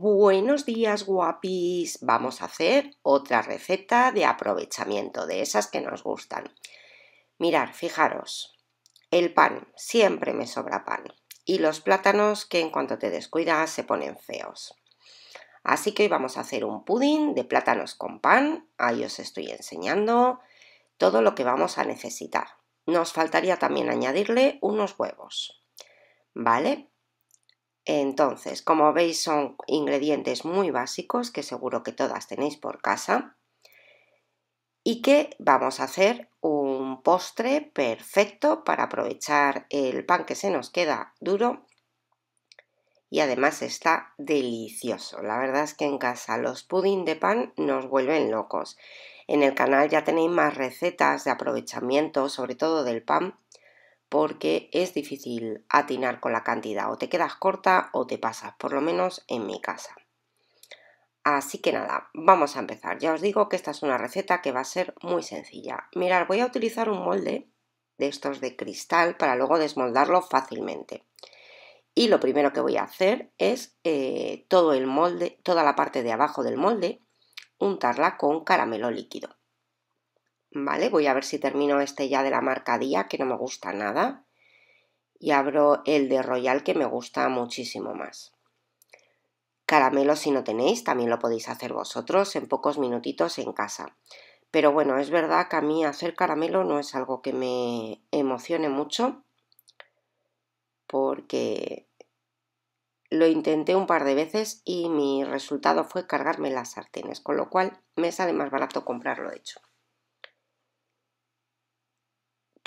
Buenos días guapis, vamos a hacer otra receta de aprovechamiento de esas que nos gustan. Mirar, fijaros, el pan, siempre me sobra pan y los plátanos que en cuanto te descuidas se ponen feos. Así que vamos a hacer un pudding de plátanos con pan, ahí os estoy enseñando todo lo que vamos a necesitar. Nos faltaría también añadirle unos huevos, ¿vale? Entonces, como veis, son ingredientes muy básicos que seguro que todas tenéis por casa y que vamos a hacer un postre perfecto para aprovechar el pan que se nos queda duro y además está delicioso. La verdad es que en casa los pudding de pan nos vuelven locos. En el canal ya tenéis más recetas de aprovechamiento, sobre todo del pan, porque es difícil atinar con la cantidad. O te quedas corta o te pasas, por lo menos en mi casa. Así que nada, vamos a empezar. Ya os digo que esta es una receta que va a ser muy sencilla. Mirad, voy a utilizar un molde de estos de cristal para luego desmoldarlo fácilmente. Y lo primero que voy a hacer es eh, todo el molde, toda la parte de abajo del molde, untarla con caramelo líquido. Voy a ver si termino este ya de la marca Día, que no me gusta nada. Y abro el de Royal, que me gusta muchísimo más. Caramelo si no tenéis, también lo podéis hacer vosotros en pocos minutitos en casa. Pero bueno, es verdad que a mí hacer caramelo no es algo que me emocione mucho porque lo intenté un par de veces y mi resultado fue cargarme las sartenes, con lo cual me sale más barato comprarlo hecho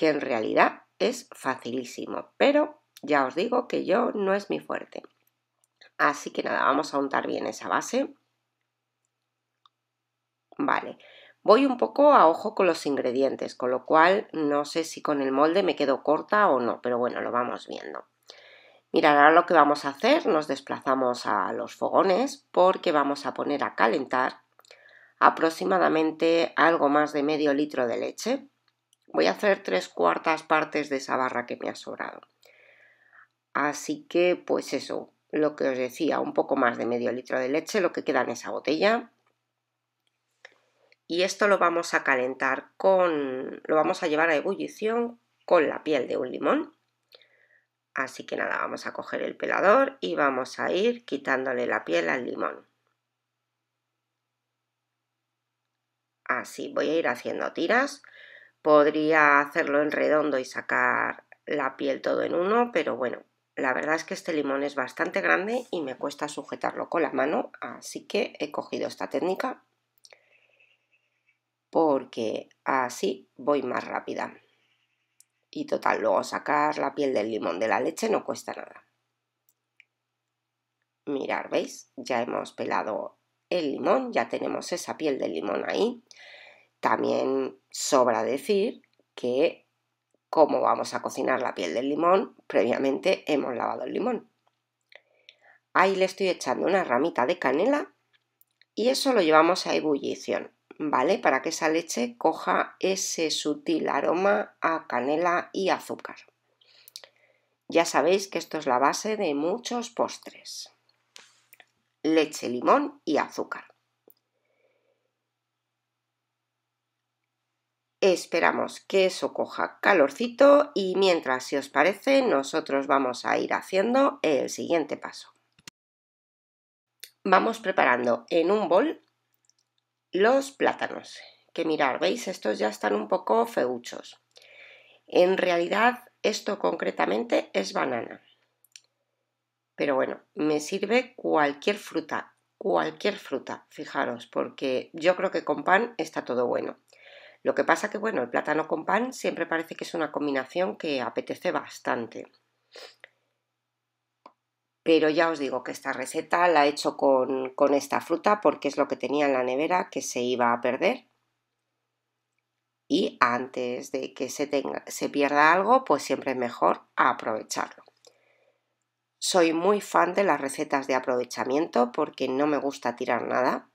que en realidad es facilísimo, pero ya os digo que yo no es mi fuerte. Así que nada, vamos a untar bien esa base. Vale, voy un poco a ojo con los ingredientes, con lo cual no sé si con el molde me quedo corta o no, pero bueno, lo vamos viendo. Mirad, ahora lo que vamos a hacer, nos desplazamos a los fogones porque vamos a poner a calentar aproximadamente algo más de medio litro de leche voy a hacer tres cuartas partes de esa barra que me ha sobrado. Así que, pues eso, lo que os decía, un poco más de medio litro de leche, lo que queda en esa botella. Y esto lo vamos a calentar con, lo vamos a llevar a ebullición con la piel de un limón. Así que nada, vamos a coger el pelador y vamos a ir quitándole la piel al limón. Así, voy a ir haciendo tiras Podría hacerlo en redondo y sacar la piel todo en uno, pero bueno, la verdad es que este limón es bastante grande y me cuesta sujetarlo con la mano, así que he cogido esta técnica porque así voy más rápida. Y total, luego sacar la piel del limón de la leche no cuesta nada. Mirar, ¿veis? Ya hemos pelado el limón, ya tenemos esa piel de limón ahí. También sobra decir que como vamos a cocinar la piel del limón, previamente hemos lavado el limón. Ahí le estoy echando una ramita de canela y eso lo llevamos a ebullición, ¿vale? Para que esa leche coja ese sutil aroma a canela y azúcar. Ya sabéis que esto es la base de muchos postres. Leche, limón y azúcar. Esperamos que eso coja calorcito y mientras, si os parece, nosotros vamos a ir haciendo el siguiente paso. Vamos preparando en un bol los plátanos, que mirad, veis, estos ya están un poco feuchos. En realidad, esto concretamente es banana. Pero bueno, me sirve cualquier fruta, cualquier fruta, fijaros, porque yo creo que con pan está todo bueno. Lo que pasa que, bueno, el plátano con pan siempre parece que es una combinación que apetece bastante. Pero ya os digo que esta receta la he hecho con, esta fruta porque es lo que tenía en la nevera que se iba a perder. Y antes de que se, se pierda algo, pues siempre es mejor aprovecharlo. Soy muy fan de las recetas de aprovechamiento porque no me gusta tirar nada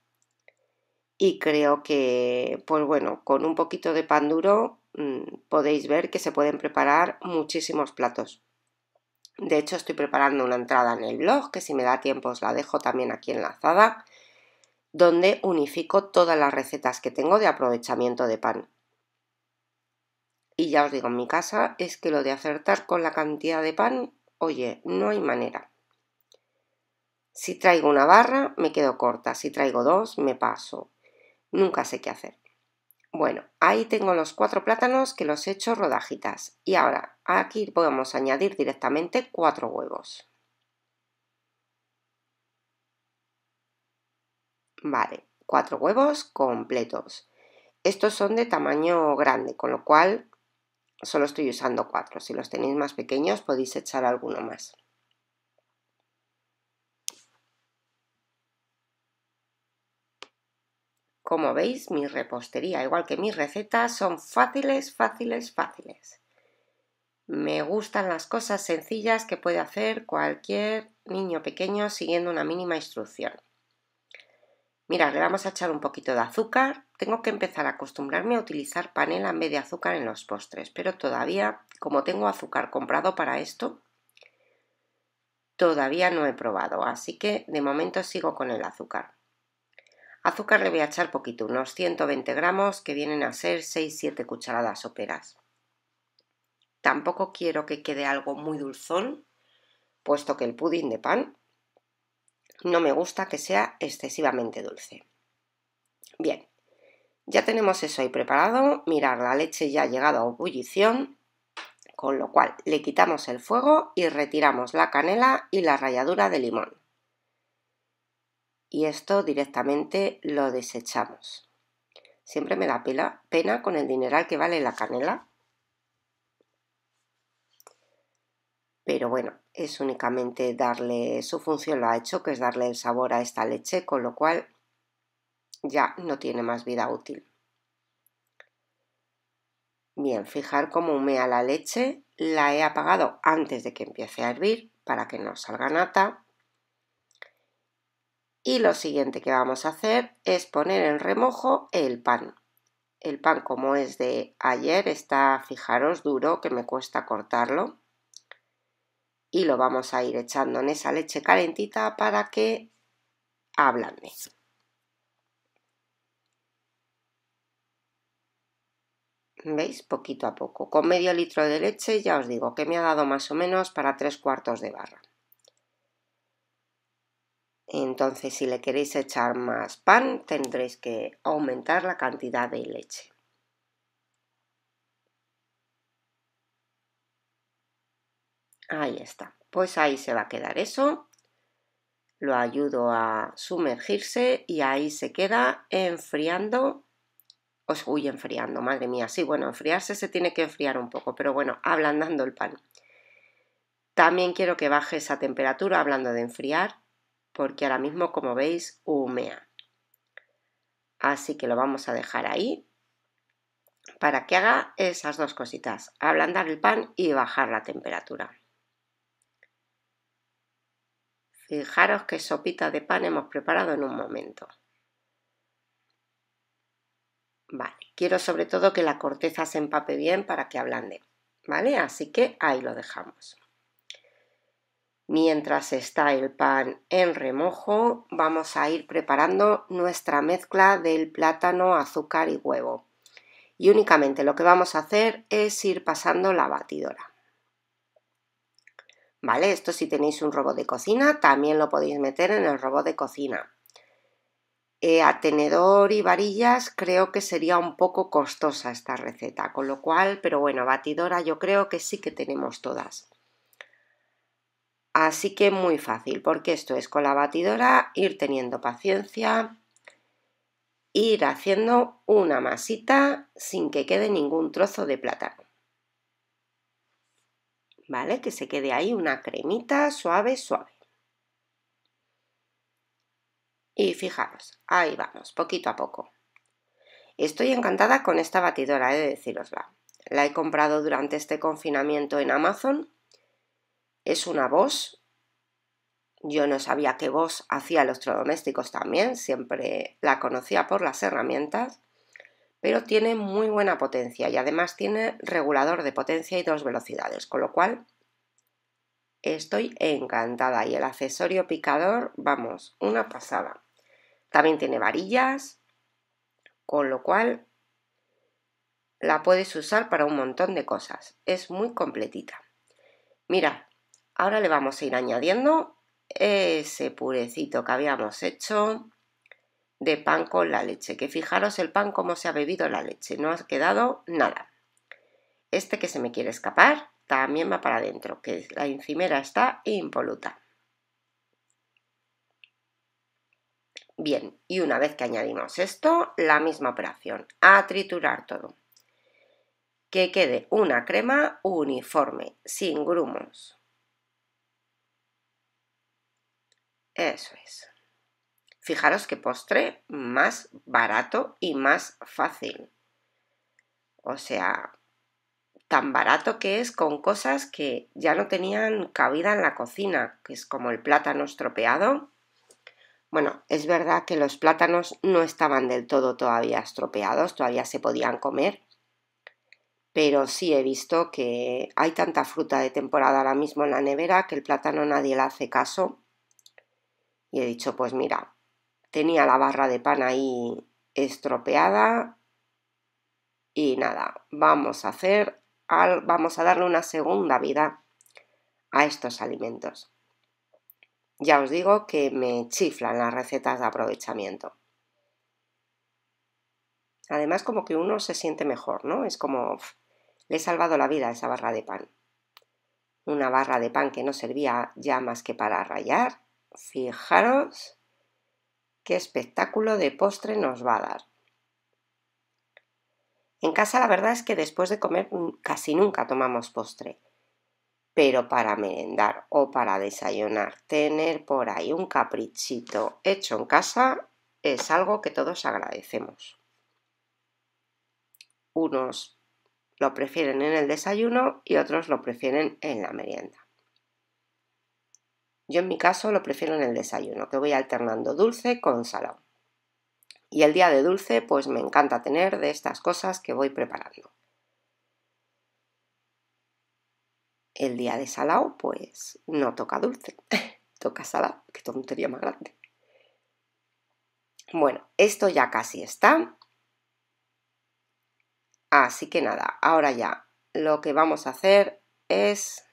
y creo que, pues bueno, con un poquito de pan duro mm, podéis ver que se pueden preparar muchísimos platos. De hecho, estoy preparando una entrada en el blog, que si me da tiempo os la dejo también aquí enlazada, donde unifico todas las recetas que tengo de aprovechamiento de pan. Y ya os digo, en mi casa es que lo de acertar con la cantidad de pan, oye, no hay manera. Si traigo una barra, me quedo corta. Si traigo dos, me paso. Nunca sé qué hacer. Bueno, ahí tengo los cuatro plátanos que los he hecho rodajitas. Y ahora aquí podemos añadir directamente cuatro huevos. Vale, cuatro huevos completos. Estos son de tamaño grande, con lo cual solo estoy usando cuatro. Si los tenéis más pequeños podéis echar alguno más. Como veis, mi repostería, igual que mis recetas, son fáciles, fáciles, fáciles. Me gustan las cosas sencillas que puede hacer cualquier niño pequeño siguiendo una mínima instrucción. Mira, le vamos a echar un poquito de azúcar. Tengo que empezar a acostumbrarme a utilizar panela en vez de azúcar en los postres, pero todavía, como tengo azúcar comprado para esto, todavía no he probado, así que de momento sigo con el azúcar. Azúcar le voy a echar poquito, unos 120 gramos que vienen a ser 6-7 cucharadas soperas. Tampoco quiero que quede algo muy dulzón, puesto que el pudín de pan no me gusta que sea excesivamente dulce. Bien, ya tenemos eso ahí preparado. Mirar, la leche ya ha llegado a ebullición, con lo cual le quitamos el fuego y retiramos la canela y la ralladura de limón y esto directamente lo desechamos. Siempre me da pena, con el dineral que vale la canela. Pero bueno, es únicamente darle su función, lo ha hecho, que es darle el sabor a esta leche, con lo cual ya no tiene más vida útil. Bien, fijar cómo humea la leche, la he apagado antes de que empiece a hervir para que no salga nata. Y lo siguiente que vamos a hacer es poner en remojo el pan. El pan como es de ayer está, fijaros, duro que me cuesta cortarlo. Y lo vamos a ir echando en esa leche calentita para que ablande. ¿Veis? Poquito a poco. Con medio litro de leche ya os digo que me ha dado más o menos para tres cuartos de barra. Entonces, si le queréis echar más pan, tendréis que aumentar la cantidad de leche. Ahí está. Pues ahí se va a quedar eso. Lo ayudo a sumergirse y ahí se queda enfriando. Os uy, enfriando, madre mía. Sí, bueno, enfriarse se tiene que enfriar un poco, pero bueno, ablandando el pan. También quiero que baje esa temperatura, hablando de enfriar, porque ahora mismo, como veis, humea. Así que lo vamos a dejar ahí para que haga esas dos cositas, ablandar el pan y bajar la temperatura. Fijaros qué sopita de pan hemos preparado en un momento. Vale, quiero sobre todo que la corteza se empape bien para que ablande, ¿vale? Así que ahí lo dejamos. Mientras está el pan en remojo, vamos a ir preparando nuestra mezcla del plátano, azúcar y huevo. Y únicamente lo que vamos a hacer es ir pasando la batidora. ¿Vale? Esto si tenéis un robot de cocina, también lo podéis meter en el robot de cocina. Atenedor eh, a tenedor y varillas creo que sería un poco costosa esta receta, con lo cual, pero bueno, batidora yo creo que sí que tenemos todas. Así que muy fácil, porque esto es con la batidora ir teniendo paciencia, ir haciendo una masita sin que quede ningún trozo de plátano. ¿Vale? Que se quede ahí una cremita suave, suave. Y fijaros, ahí vamos, poquito a poco. Estoy encantada con esta batidora, he de decirosla. La he comprado durante este confinamiento en Amazon es una voz Yo no sabía qué voz hacía electrodomésticos también, siempre la conocía por las herramientas, pero tiene muy buena potencia y además tiene regulador de potencia y dos velocidades, con lo cual estoy encantada y el accesorio picador, vamos, una pasada. También tiene varillas, con lo cual la puedes usar para un montón de cosas. Es muy completita. Mira, Ahora le vamos a ir añadiendo ese purecito que habíamos hecho de pan con la leche. Que fijaros el pan como se ha bebido la leche. No ha quedado nada. Este que se me quiere escapar también va para adentro, que la encimera está impoluta. Bien, y una vez que añadimos esto, la misma operación, a triturar todo. Que quede una crema uniforme, sin grumos. Eso es. Fijaros qué postre más barato y más fácil. O sea, tan barato que es con cosas que ya no tenían cabida en la cocina, que es como el plátano estropeado. Bueno, es verdad que los plátanos no estaban del todo todavía estropeados, todavía se podían comer, pero sí he visto que hay tanta fruta de temporada ahora mismo en la nevera que el plátano nadie le hace caso y he dicho, pues mira, tenía la barra de pan ahí estropeada y nada, vamos a hacer, al, vamos a darle una segunda vida a estos alimentos. Ya os digo que me chiflan las recetas de aprovechamiento. Además, como que uno se siente mejor, ¿no? Es como, le he salvado la vida a esa barra de pan. Una barra de pan que no servía ya más que para rayar Fijaros qué espectáculo de postre nos va a dar. En casa la verdad es que después de comer casi nunca tomamos postre, pero para merendar o para desayunar, tener por ahí un caprichito hecho en casa es algo que todos agradecemos. Unos lo prefieren en el desayuno y otros lo prefieren en la merienda. Yo en mi caso lo prefiero en el desayuno, que voy alternando dulce con salado. Y el día de dulce, pues me encanta tener de estas cosas que voy preparando. El día de salado, pues no toca dulce, toca salado, un tontería más grande. Bueno, esto ya casi está. Así que nada, ahora ya lo que vamos a hacer es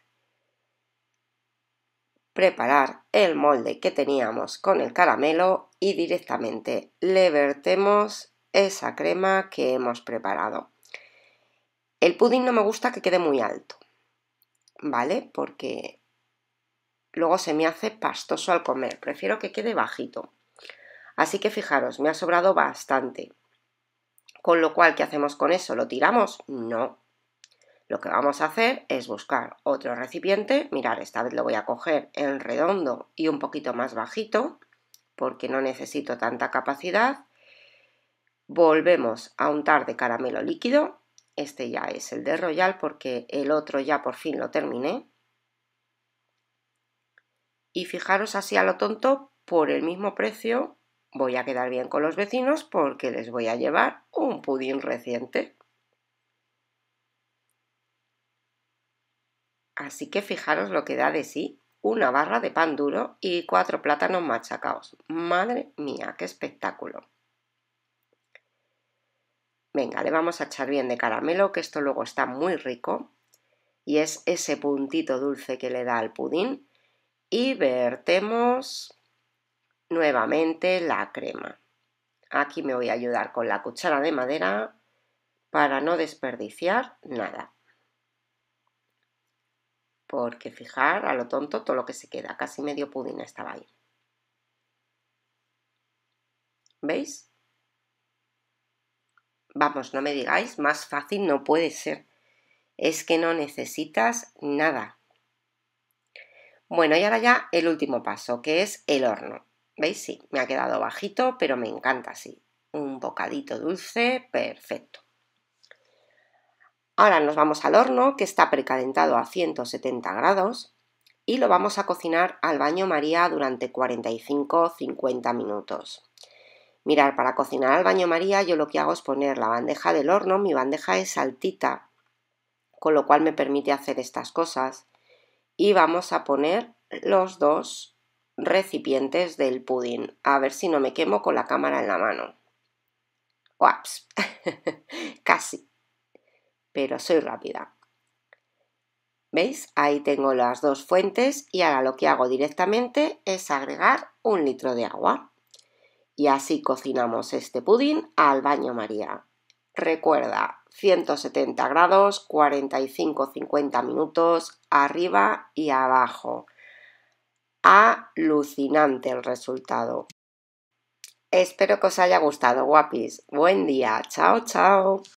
preparar el molde que teníamos con el caramelo y directamente le vertemos esa crema que hemos preparado. El pudding no me gusta que quede muy alto, ¿vale? Porque luego se me hace pastoso al comer, prefiero que quede bajito. Así que fijaros, me ha sobrado bastante. Con lo cual, ¿qué hacemos con eso? ¿Lo tiramos? No, lo que vamos a hacer es buscar otro recipiente, mirar, esta vez lo voy a coger en redondo y un poquito más bajito, porque no necesito tanta capacidad. Volvemos a untar de caramelo líquido, este ya es el de Royal porque el otro ya por fin lo terminé. Y fijaros así a lo tonto, por el mismo precio voy a quedar bien con los vecinos porque les voy a llevar un pudín reciente. Así que fijaros lo que da de sí una barra de pan duro y cuatro plátanos machacados. Madre mía, qué espectáculo. Venga, le vamos a echar bien de caramelo, que esto luego está muy rico. Y es ese puntito dulce que le da al pudín. Y vertemos nuevamente la crema. Aquí me voy a ayudar con la cuchara de madera para no desperdiciar nada porque fijar a lo tonto todo lo que se queda, casi medio pudín estaba ahí. ¿Veis? Vamos, no me digáis, más fácil no puede ser. Es que no necesitas nada. Bueno, y ahora ya el último paso, que es el horno. ¿Veis? Sí, me ha quedado bajito, pero me encanta así. Un bocadito dulce, perfecto. Ahora nos vamos al horno que está precalentado a 170 grados y lo vamos a cocinar al baño María durante 45-50 minutos. Mirar, para cocinar al baño María yo lo que hago es poner la bandeja del horno, mi bandeja es altita, con lo cual me permite hacer estas cosas. Y vamos a poner los dos recipientes del pudín, a ver si no me quemo con la cámara en la mano. ¡Waps! casi pero soy rápida. ¿Veis? Ahí tengo las dos fuentes y ahora lo que hago directamente es agregar un litro de agua. Y así cocinamos este pudín al baño María. Recuerda, 170 grados, 45-50 minutos, arriba y abajo. Alucinante el resultado. Espero que os haya gustado, guapis. Buen día. Chao, chao.